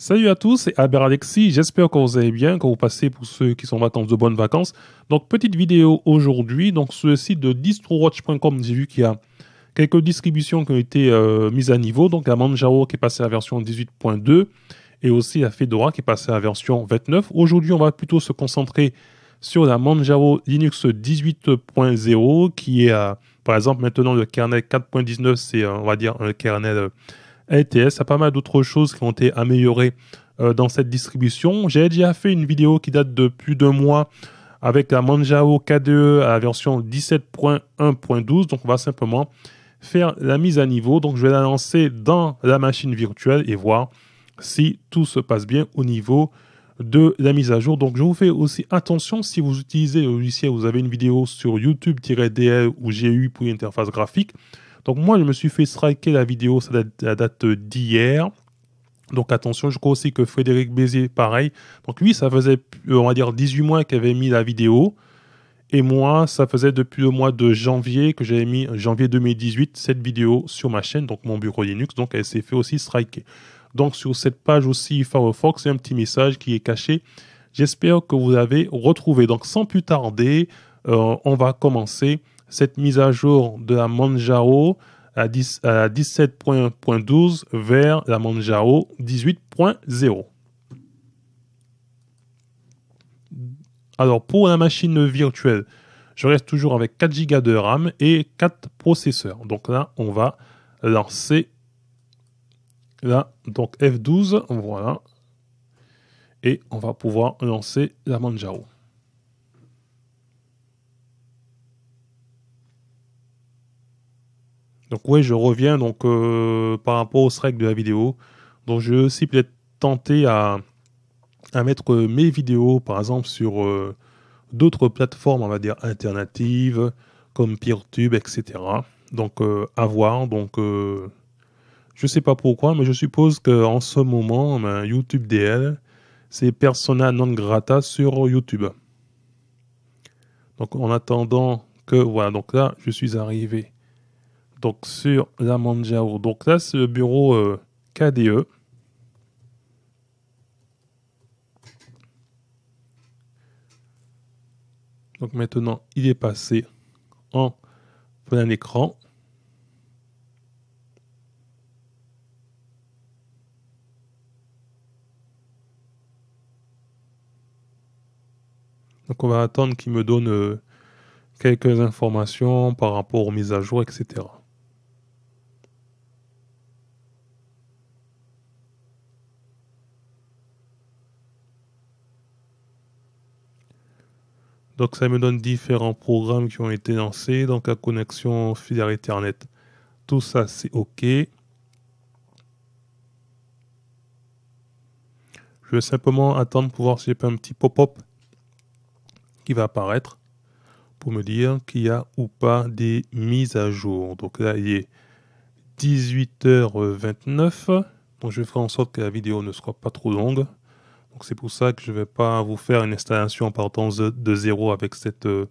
Salut à tous, c'est Albert Alexis. J'espère que vous allez bien, que vous passez pour ceux qui sont en vacances de bonnes vacances. Donc, petite vidéo aujourd'hui. Donc, sur le site de distrowatch.com, j'ai vu qu'il y a quelques distributions qui ont été euh, mises à niveau. Donc, la Manjaro qui est passée à la version 18.2 et aussi la Fedora qui est passée à la version 29. Aujourd'hui, on va plutôt se concentrer sur la Manjaro Linux 18.0 qui est, par exemple, maintenant le kernel 4.19, c'est, euh, on va dire, un kernel. Euh, LTS a pas mal d'autres choses qui ont été améliorées euh, dans cette distribution. J'ai déjà fait une vidéo qui date de plus d'un mois avec la Manjaro KDE à la version 17.1.12. Donc on va simplement faire la mise à niveau. Donc je vais la lancer dans la machine virtuelle et voir si tout se passe bien au niveau de la mise à jour. Donc je vous fais aussi attention si vous utilisez le logiciel, vous avez une vidéo sur YouTube-DL ou GU pour interface graphique. Donc moi, je me suis fait striker la vidéo, ça date, d'hier. Donc attention, je crois aussi que Frédéric Bézier, pareil. Donc lui, ça faisait, on va dire, 18 mois qu'il avait mis la vidéo. Et moi, ça faisait depuis le mois de janvier que j'avais mis, janvier 2018, cette vidéo sur ma chaîne, donc mon bureau Linux. Donc elle s'est fait aussi striker. Donc sur cette page aussi Firefox, a un petit message qui est caché. J'espère que vous avez retrouvé. Donc sans plus tarder, euh, on va commencer cette mise à jour de la Manjaro à, 17.1.12 vers la Manjaro 18.0. Alors pour la machine virtuelle, je reste toujours avec 4 Go de RAM et 4 processeurs. Donc là, on va lancer là, donc F12, voilà. Et on va pouvoir lancer la Manjaro. Donc ouais, je reviens donc euh, par rapport au règles de la vidéo. Donc je suis peut-être tenter à, à, mettre mes vidéos, par exemple, sur euh, d'autres plateformes, on va dire, alternatives, comme PeerTube, etc. Donc euh, à voir. Donc je sais pas pourquoi, mais je suppose qu'en ce moment, ben, YouTube DL, c'est persona non grata sur YouTube. Donc en attendant que, voilà, donc là, je suis arrivé donc sur la Manjaro. Donc là, c'est le bureau euh, KDE. Donc maintenant, il est passé en plein écran. Donc on va attendre qu'il me donne euh, quelques informations par rapport aux mises à jour, etc. Donc ça me donne différents programmes qui ont été lancés, donc la connexion filaire Ethernet. Tout ça, c'est OK. Je vais simplement attendre pour voir si j'ai pas un petit pop-up qui va apparaître pour me dire qu'il y a ou pas des mises à jour. Donc là, il est 18h29. Donc je faire en sorte que la vidéo ne soit pas trop longue c'est pour ça que je ne vais pas vous faire une installation en partant de zéro avec cette, euh,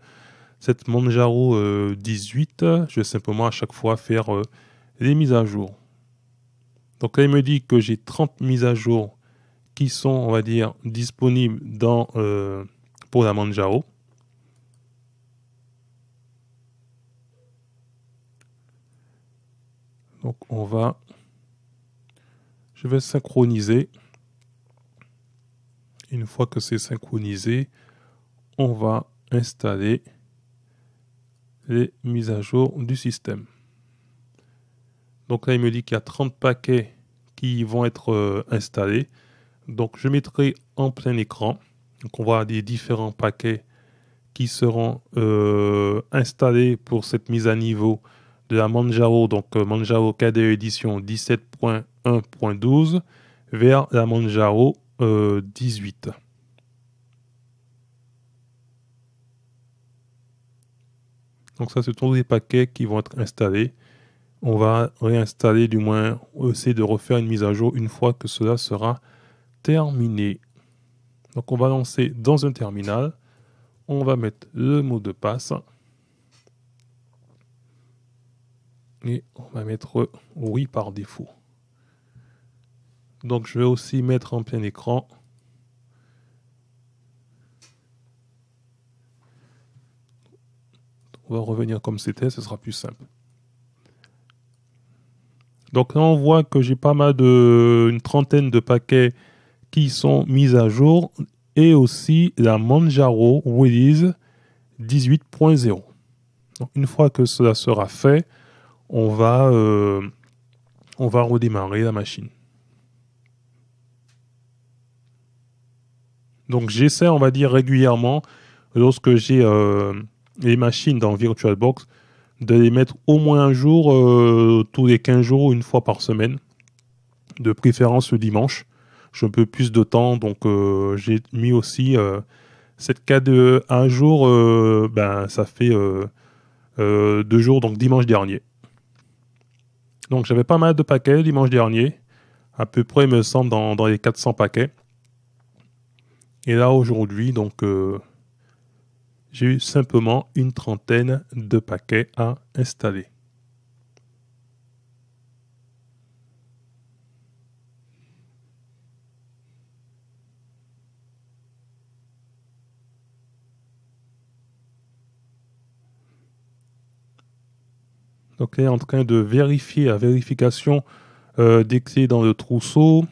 cette Manjaro 18. Euh, je vais simplement à chaque fois faire des euh, les mises à jour. Donc là, il me dit que j'ai 30 mises à jour qui sont, on va dire, disponibles dans, pour la Manjaro. Donc on va, je vais synchroniser. Une fois que c'est synchronisé, on va installer les mises à jour du système. Donc là, il me dit qu'il y a 30 paquets qui vont être euh, installés. Donc je mettrai en plein écran. Donc on voit des différents paquets qui seront euh, installés pour cette mise à niveau de la Manjaro, donc euh, Manjaro KDE Edition 17.1.12 vers la Manjaro 18. Euh, Donc ça, c'est tous les paquets qui vont être installés. On va réinstaller, du moins essayer de refaire une mise à jour une fois que cela sera terminé. Donc on va lancer dans un terminal. On va mettre le mot de passe. Et on va mettre oui par défaut. Donc je vais aussi mettre en plein écran. On va revenir comme c'était, ce sera plus simple. Donc là, on voit que j'ai pas mal de, une trentaine de paquets qui sont mis à jour et aussi la Manjaro Release 18.0. une fois que cela sera fait, on va, euh, on va redémarrer la machine. Donc j'essaie, on va dire, régulièrement, lorsque j'ai euh, les machines dans VirtualBox, de les mettre au moins un jour, euh, tous les 15 jours une fois par semaine, de préférence le dimanche. J'ai un peu plus de temps, donc euh, j'ai mis aussi cette de un jour, ben, ça fait deux jours, donc dimanche dernier. Donc j'avais pas mal de paquets dimanche dernier, à peu près, il me semble, dans les 400 paquets. Et là, aujourd'hui, donc, euh, j'ai eu simplement une trentaine de paquets à installer. Donc est en train de vérifier la vérification euh, d'excès dans le trousseau,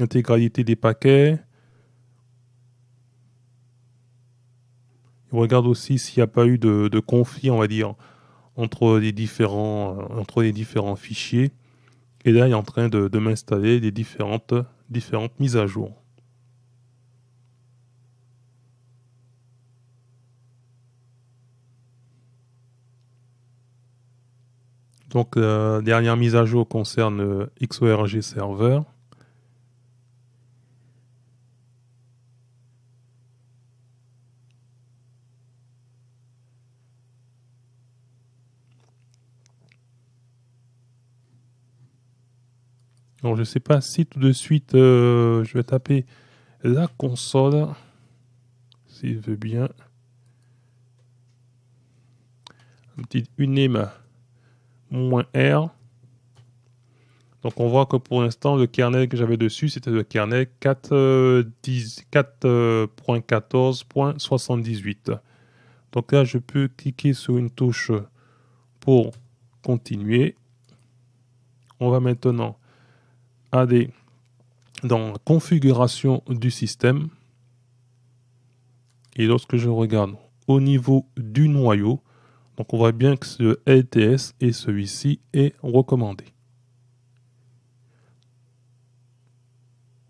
l'intégralité des paquets, On regarde aussi s'il n'y a pas eu de, conflit, on va dire, euh, entre les différents, fichiers. Et là, il est en train de, m'installer les différentes, différentes mises à jour. Donc dernière mise à jour concerne euh, XORG Server. Donc, je sais pas si tout de suite euh, je vais taper la console, s'il veut bien. Un petit uname moins R. Donc on voit que pour l'instant, le kernel que j'avais dessus, c'était le kernel 4.14.78. Euh, Donc là, je peux cliquer sur une touche pour continuer. On va maintenant AD dans la configuration du système. Et lorsque je regarde au niveau du noyau, donc on voit bien que ce LTS et celui-ci est recommandé.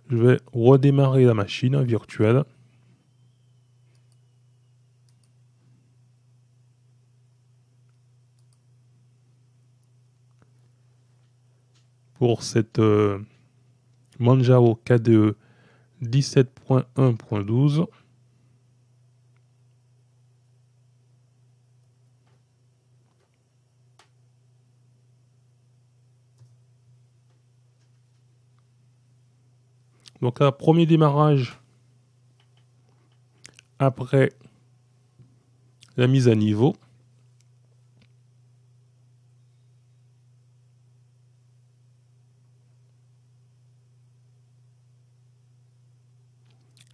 Je vais redémarrer la machine virtuelle. Pour cette euh, Manjaro KDE 17.1.12. Donc un premier démarrage après la mise à niveau.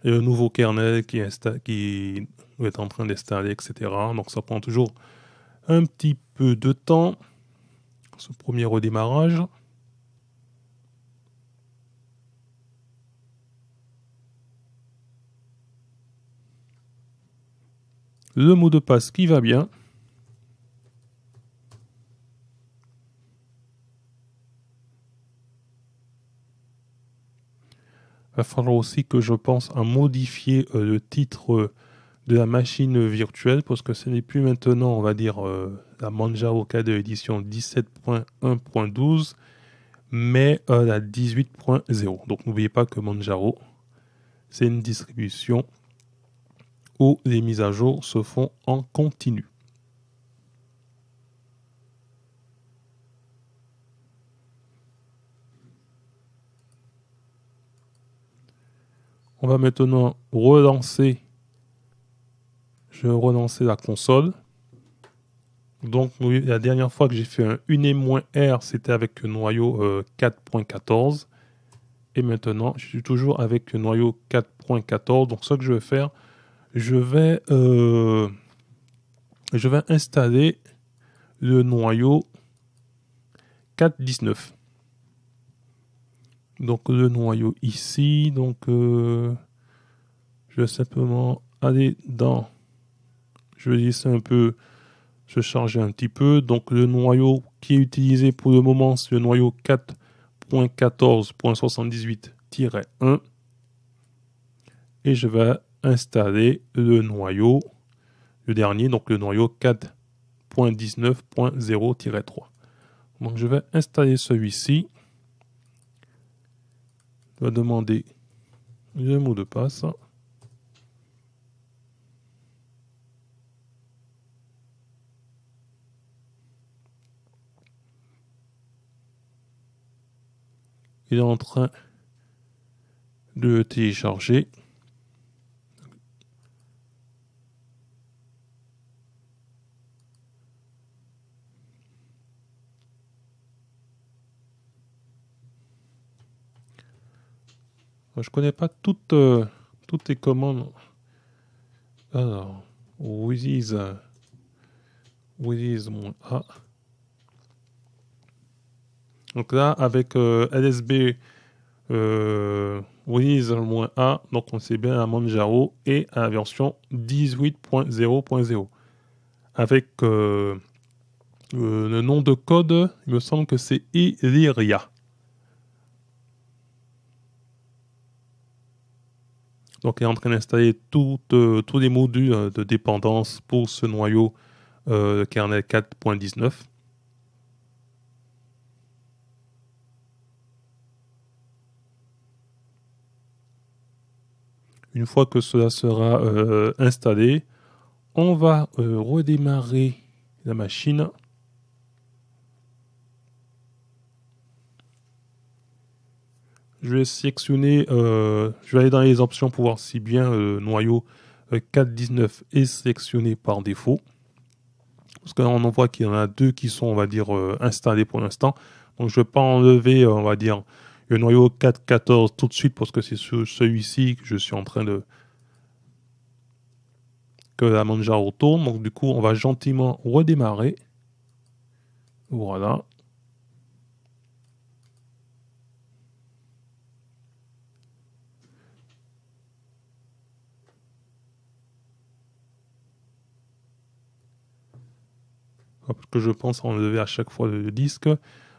Et le nouveau kernel qui, qui est en train d'installer, etc. Donc ça prend toujours un petit peu de temps, ce premier redémarrage. Le mot de passe qui va bien. va falloir aussi que je pense à modifier euh, le titre de la machine virtuelle parce que ce n'est plus maintenant, on va dire, euh, la Manjaro K2 édition 17.1.12 mais euh, la 18.0. Donc n'oubliez pas que Manjaro, c'est une distribution où les mises à jour se font en continu. On va maintenant relancer. Je la console. Donc la dernière fois que j'ai fait un une-r, c'était avec le noyau 4.14. Euh, Et maintenant, je suis toujours avec le noyau 4.14. Donc ce que je vais faire, je vais, euh, je vais installer le noyau 4.19 donc le noyau ici. Donc euh, je vais simplement aller dans, je vais laisser un peu je charger un petit peu. Donc le noyau qui est utilisé pour le moment, c'est le noyau 4.14.78-1. Et je vais installer le noyau, le dernier, donc le noyau 4.19.0-3. Donc je vais installer celui-ci va demander le mot de passe. Il est en train de télécharger. Je connais pas toutes, euh, toutes les commandes. Alors, with is A. Donc là, avec LSB euh, euh moins A, donc on sait bien à Manjaro et à la version 18.0.0. Avec euh, le nom de code, il me semble que c'est Illyria. Donc, il est en train d'installer euh, tous les modules euh, de dépendance pour ce noyau euh, kernel 4.19. Une fois que cela sera euh, installé, on va redémarrer la machine. je vais sélectionner, euh, je vais aller dans les options pour voir si bien le euh, noyau 4.19 euh, est sélectionné par défaut. Parce que là, on voit qu'il y en a deux qui sont, on va dire, installés pour l'instant. Donc, je ne vais pas enlever, on va dire, le noyau 4.14 tout de suite parce que c'est celui-ci que je suis en train de, que la manja tourne. Donc du coup, on va gentiment redémarrer. Voilà. parce que je pense enlever à chaque fois le disque.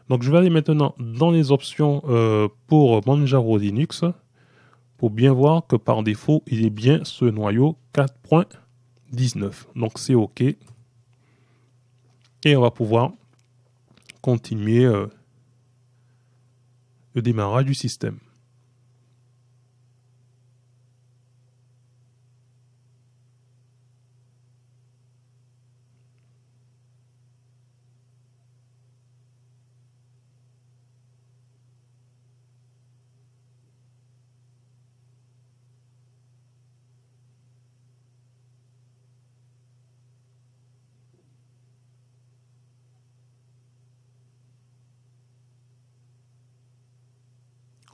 Donc je vais aller maintenant dans les options euh, pour Manjaro Linux pour bien voir que par défaut il est bien ce noyau 4.19. Donc c'est OK. Et on va pouvoir continuer euh, le démarrage du système.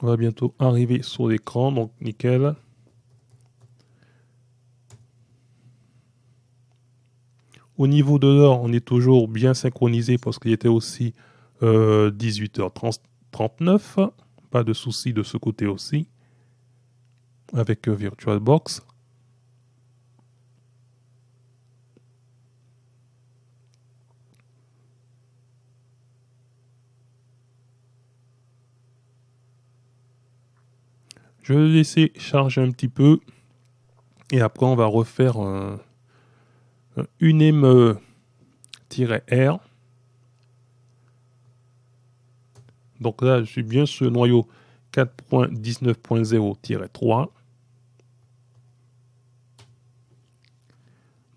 On va bientôt arriver sur l'écran, donc nickel. Au niveau de l'heure, on est toujours bien synchronisé parce qu'il était aussi 18h39. Euh, Pas de souci de ce côté aussi. Avec euh, VirtualBox. Je vais laisser charger un petit peu. Et après, on va refaire euh, un, un euh, tirer r Donc là, je suis bien ce noyau 4.19.0-3.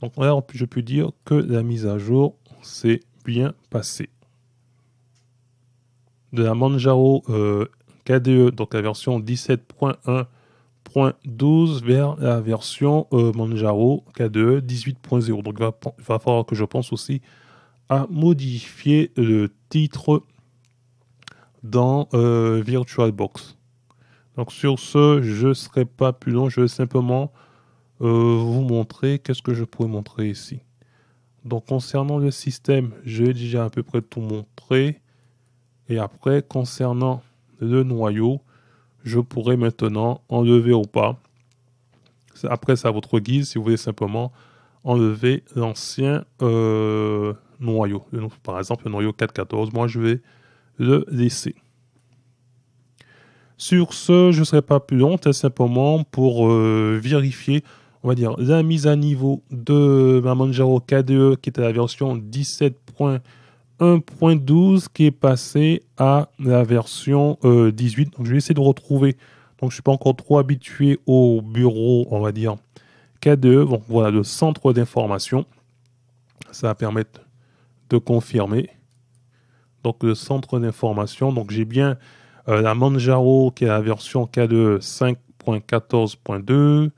Donc là, je peux dire que la mise à jour s'est bien passée. De la Manjaro euh, KDE, donc la version 17.1.12 vers la version euh, Manjaro KDE 18.0. Donc il va, falloir que je pense aussi à modifier le titre dans euh, VirtualBox. Donc sur ce, je ne serai pas plus long, je vais simplement euh, vous montrer qu'est-ce que je pourrais montrer ici. Donc concernant le système, je vais déjà à peu près tout montré. Et après, concernant le noyau. Je pourrais maintenant enlever ou pas. Après, c'est à votre guise si vous voulez simplement enlever l'ancien euh, noyau. Par exemple, le noyau 414, moi je vais le laisser. Sur ce, je ne serai pas plus long, c'est simplement pour euh, vérifier, on va dire, la mise à niveau de ma Manjaro KDE, qui était la version 17.1. 1.12 qui est passé à la version 18. Euh, Donc je vais essayer de retrouver. Donc je suis pas encore trop habitué au bureau, on va dire, KDE. Donc voilà, le centre d'information. Ça va permettre de confirmer. Donc le centre d'information. Donc j'ai bien euh, la Manjaro qui est la version KDE 5.14.2.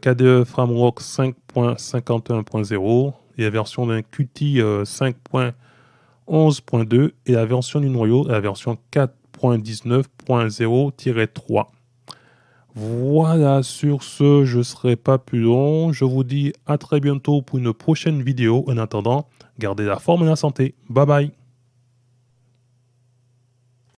KDE Framework 5.51.0 et la version d'un Qt 5. Euh, 11.2 et la version du noyau, la version 4.19.0-3. Voilà, sur ce, je ne serai pas plus long. Je vous dis à très bientôt pour une prochaine vidéo. En attendant, gardez la forme et la santé. Bye bye